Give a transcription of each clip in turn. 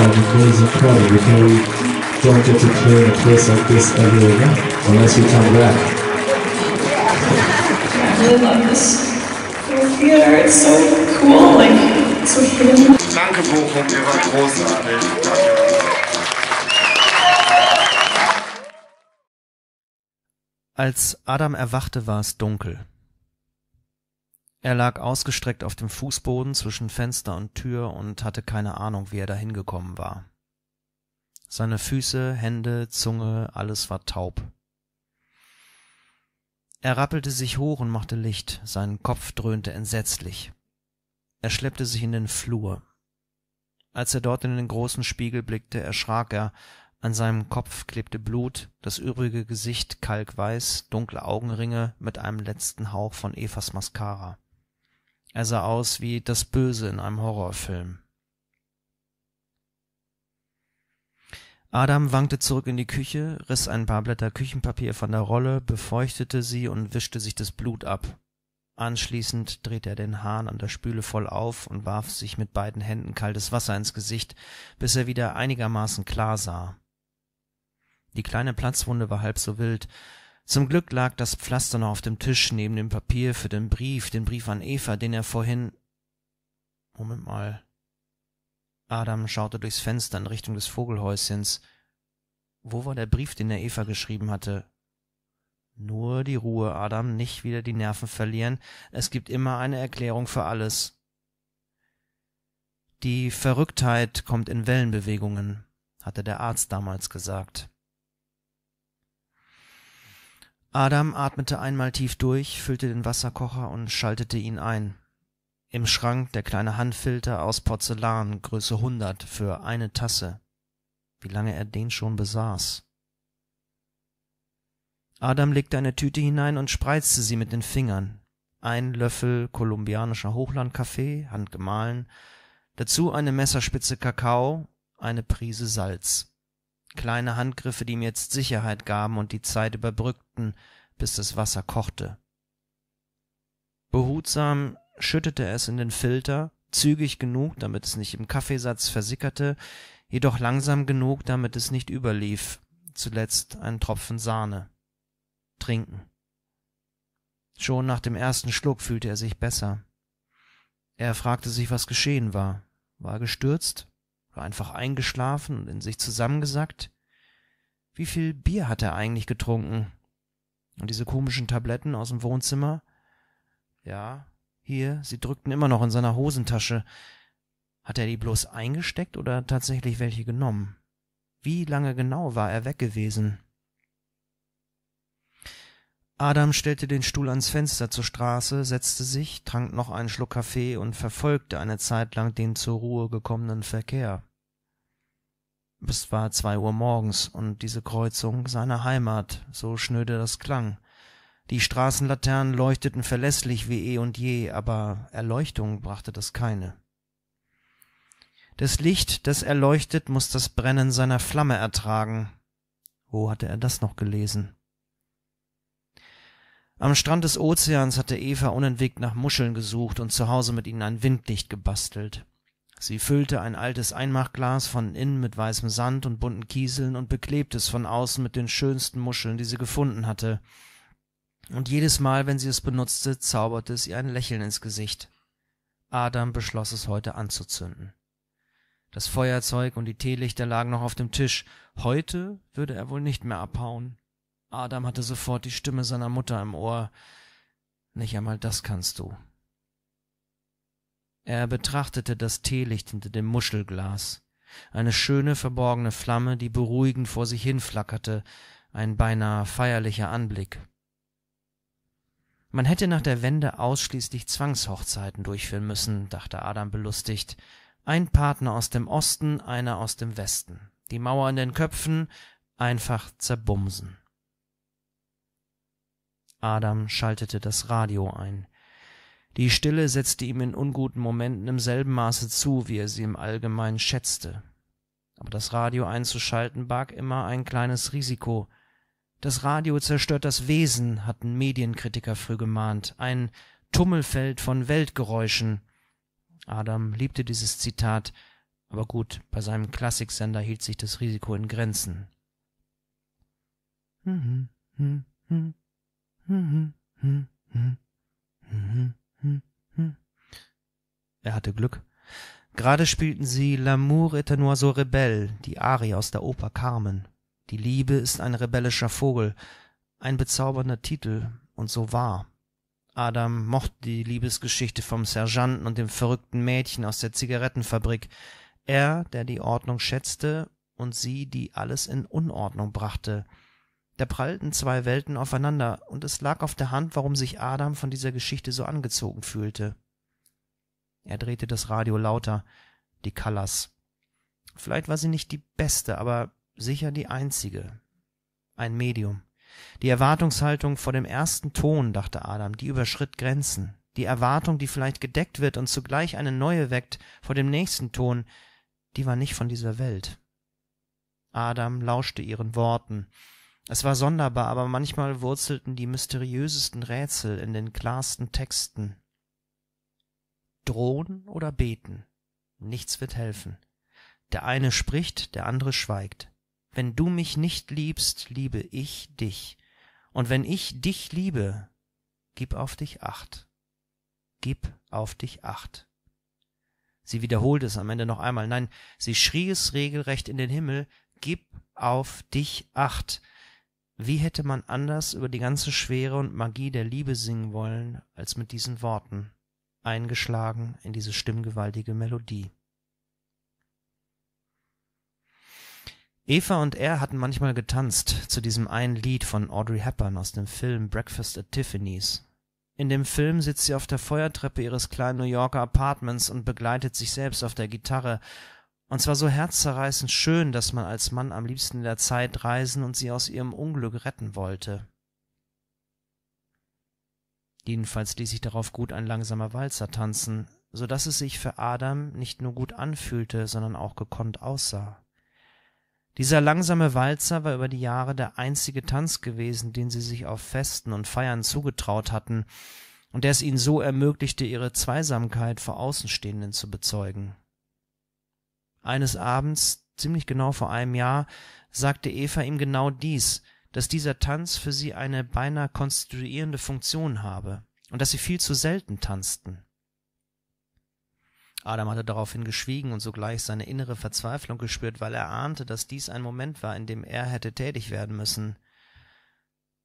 an the crazy party because we don't get to play in a place like this ever again unless we come back. I really love this theater. It's so cool. Like, it's so hidden. Danke Bochum, ihr wart großartig. Als Adam erwachte, war es dunkel. Er lag ausgestreckt auf dem Fußboden zwischen Fenster und Tür und hatte keine Ahnung, wie er dahin gekommen war. Seine Füße, Hände, Zunge, alles war taub. Er rappelte sich hoch und machte Licht, sein Kopf dröhnte entsetzlich. Er schleppte sich in den Flur. Als er dort in den großen Spiegel blickte, erschrak er, an seinem Kopf klebte Blut, das übrige Gesicht kalkweiß, dunkle Augenringe mit einem letzten Hauch von Evas Mascara. Er sah aus wie das Böse in einem Horrorfilm. Adam wankte zurück in die Küche, riss ein paar Blätter Küchenpapier von der Rolle, befeuchtete sie und wischte sich das Blut ab. Anschließend drehte er den Hahn an der Spüle voll auf und warf sich mit beiden Händen kaltes Wasser ins Gesicht, bis er wieder einigermaßen klar sah. Die kleine Platzwunde war halb so wild, zum Glück lag das Pflaster noch auf dem Tisch neben dem Papier für den Brief, den Brief an Eva, den er vorhin. Moment mal. Adam schaute durchs Fenster in Richtung des Vogelhäuschens. Wo war der Brief, den er Eva geschrieben hatte? Nur die Ruhe, Adam, nicht wieder die Nerven verlieren. Es gibt immer eine Erklärung für alles. Die Verrücktheit kommt in Wellenbewegungen, hatte der Arzt damals gesagt. Adam atmete einmal tief durch, füllte den Wasserkocher und schaltete ihn ein. Im Schrank der kleine Handfilter aus Porzellan, Größe 100 für eine Tasse. Wie lange er den schon besaß. Adam legte eine Tüte hinein und spreizte sie mit den Fingern. Ein Löffel kolumbianischer Hochlandkaffee, handgemahlen, dazu eine Messerspitze Kakao, eine Prise Salz kleine Handgriffe, die mir jetzt Sicherheit gaben und die Zeit überbrückten, bis das Wasser kochte. Behutsam schüttete es in den Filter, zügig genug, damit es nicht im Kaffeesatz versickerte, jedoch langsam genug, damit es nicht überlief, zuletzt ein Tropfen Sahne. Trinken. Schon nach dem ersten Schluck fühlte er sich besser. Er fragte sich, was geschehen war. War er gestürzt? oder einfach eingeschlafen und in sich zusammengesackt? Wie viel Bier hat er eigentlich getrunken? Und diese komischen Tabletten aus dem Wohnzimmer? Ja, hier, sie drückten immer noch in seiner Hosentasche. Hat er die bloß eingesteckt oder tatsächlich welche genommen? Wie lange genau war er weg gewesen? Adam stellte den Stuhl ans Fenster zur Straße, setzte sich, trank noch einen Schluck Kaffee und verfolgte eine Zeit lang den zur Ruhe gekommenen Verkehr. Es war zwei Uhr morgens und diese Kreuzung seine Heimat, so schnöde das klang. Die Straßenlaternen leuchteten verlässlich wie eh und je, aber Erleuchtung brachte das keine. Das Licht, das erleuchtet, muß das Brennen seiner Flamme ertragen. Wo hatte er das noch gelesen? Am Strand des Ozeans hatte Eva unentwegt nach Muscheln gesucht und zu Hause mit ihnen ein Windlicht gebastelt. Sie füllte ein altes Einmachglas von innen mit weißem Sand und bunten Kieseln und beklebte es von außen mit den schönsten Muscheln, die sie gefunden hatte. Und jedes Mal, wenn sie es benutzte, zauberte es ihr ein Lächeln ins Gesicht. Adam beschloss es heute anzuzünden. Das Feuerzeug und die Teelichter lagen noch auf dem Tisch. Heute würde er wohl nicht mehr abhauen. Adam hatte sofort die Stimme seiner Mutter im Ohr. Nicht einmal das kannst du. Er betrachtete das Teelicht hinter dem Muschelglas, eine schöne verborgene Flamme, die beruhigend vor sich hinflackerte, ein beinahe feierlicher Anblick. Man hätte nach der Wende ausschließlich Zwangshochzeiten durchführen müssen, dachte Adam belustigt. Ein Partner aus dem Osten, einer aus dem Westen. Die Mauer in den Köpfen, einfach zerbumsen. Adam schaltete das Radio ein. Die Stille setzte ihm in unguten Momenten im selben Maße zu, wie er sie im Allgemeinen schätzte. Aber das Radio einzuschalten barg immer ein kleines Risiko. Das Radio zerstört das Wesen, hatten Medienkritiker früh gemahnt, ein Tummelfeld von Weltgeräuschen. Adam liebte dieses Zitat, aber gut, bei seinem Klassiksender hielt sich das Risiko in Grenzen. Hm, hm, hm, hm. hm. Er hatte Glück. Gerade spielten sie L'amour est un oiseau rebelle, die Arie aus der Oper Carmen. Die Liebe ist ein rebellischer Vogel, ein bezaubernder Titel, und so war. Adam mochte die Liebesgeschichte vom Sergeanten und dem verrückten Mädchen aus der Zigarettenfabrik. Er, der die Ordnung schätzte, und sie, die alles in Unordnung brachte – da prallten zwei Welten aufeinander, und es lag auf der Hand, warum sich Adam von dieser Geschichte so angezogen fühlte. Er drehte das Radio lauter, die Callas. Vielleicht war sie nicht die beste, aber sicher die einzige. Ein Medium. Die Erwartungshaltung vor dem ersten Ton, dachte Adam, die überschritt Grenzen. Die Erwartung, die vielleicht gedeckt wird und zugleich eine neue weckt vor dem nächsten Ton, die war nicht von dieser Welt. Adam lauschte ihren Worten. Es war sonderbar, aber manchmal wurzelten die mysteriösesten Rätsel in den klarsten Texten. Drohen oder beten? Nichts wird helfen. Der eine spricht, der andere schweigt. Wenn du mich nicht liebst, liebe ich dich. Und wenn ich dich liebe, gib auf dich acht. Gib auf dich acht. Sie wiederholte es am Ende noch einmal. Nein, sie schrie es regelrecht in den Himmel. Gib auf dich acht. Wie hätte man anders über die ganze Schwere und Magie der Liebe singen wollen als mit diesen Worten, eingeschlagen in diese stimmgewaltige Melodie? Eva und er hatten manchmal getanzt zu diesem einen Lied von Audrey Hepburn aus dem Film Breakfast at Tiffany's. In dem Film sitzt sie auf der Feuertreppe ihres kleinen New Yorker Apartments und begleitet sich selbst auf der Gitarre und zwar so herzzerreißend schön, dass man als Mann am liebsten in der Zeit reisen und sie aus ihrem Unglück retten wollte. Jedenfalls ließ sich darauf gut ein langsamer Walzer tanzen, so dass es sich für Adam nicht nur gut anfühlte, sondern auch gekonnt aussah. Dieser langsame Walzer war über die Jahre der einzige Tanz gewesen, den sie sich auf Festen und Feiern zugetraut hatten und der es ihnen so ermöglichte, ihre Zweisamkeit vor Außenstehenden zu bezeugen. Eines Abends, ziemlich genau vor einem Jahr, sagte Eva ihm genau dies, dass dieser Tanz für sie eine beinahe konstituierende Funktion habe und dass sie viel zu selten tanzten. Adam hatte daraufhin geschwiegen und sogleich seine innere Verzweiflung gespürt, weil er ahnte, dass dies ein Moment war, in dem er hätte tätig werden müssen.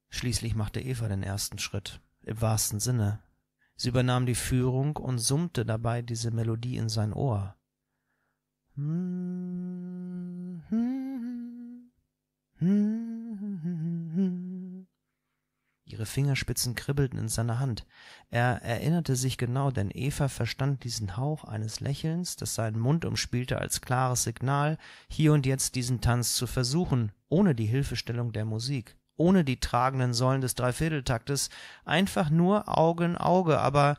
Schließlich machte Eva den ersten Schritt, im wahrsten Sinne. Sie übernahm die Führung und summte dabei diese Melodie in sein Ohr. Ihre Fingerspitzen kribbelten in seiner Hand. Er erinnerte sich genau, denn Eva verstand diesen Hauch eines Lächelns, das seinen Mund umspielte, als klares Signal, hier und jetzt diesen Tanz zu versuchen, ohne die Hilfestellung der Musik, ohne die tragenden Säulen des Dreivierteltaktes, einfach nur Auge in Auge, aber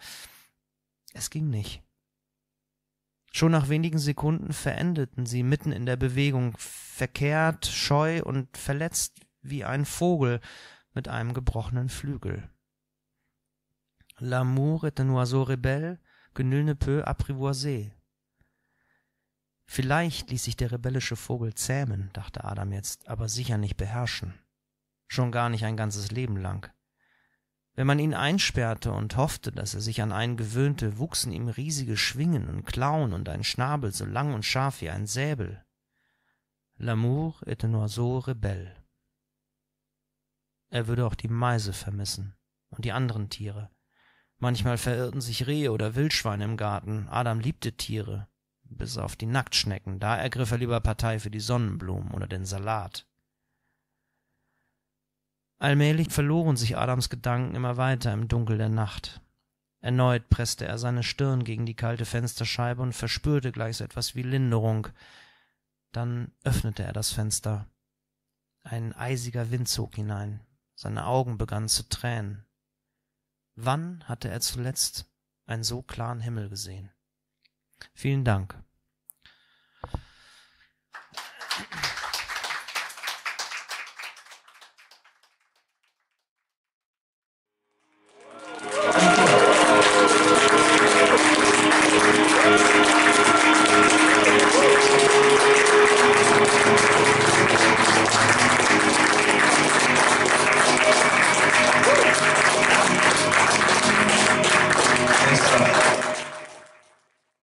es ging nicht. Schon nach wenigen Sekunden verendeten sie mitten in der Bewegung, verkehrt, scheu und verletzt wie ein Vogel mit einem gebrochenen Flügel. L'amour est un oiseau rebelle que nul ne peut apprivoiser. Vielleicht ließ sich der rebellische Vogel zähmen, dachte Adam jetzt, aber sicher nicht beherrschen. Schon gar nicht ein ganzes Leben lang. Wenn man ihn einsperrte und hoffte, dass er sich an einen gewöhnte, wuchsen ihm riesige Schwingen und Klauen und ein Schnabel so lang und scharf wie ein Säbel. L'amour était un oiseau rebelle. Er würde auch die Meise vermissen und die anderen Tiere. Manchmal verirrten sich Rehe oder Wildschweine im Garten. Adam liebte Tiere, bis auf die Nacktschnecken. Da ergriff er lieber Partei für die Sonnenblumen oder den Salat allmählich verloren sich adams gedanken immer weiter im dunkel der nacht erneut presste er seine stirn gegen die kalte fensterscheibe und verspürte gleich so etwas wie linderung dann öffnete er das fenster ein eisiger wind zog hinein seine augen begannen zu tränen wann hatte er zuletzt einen so klaren himmel gesehen vielen dank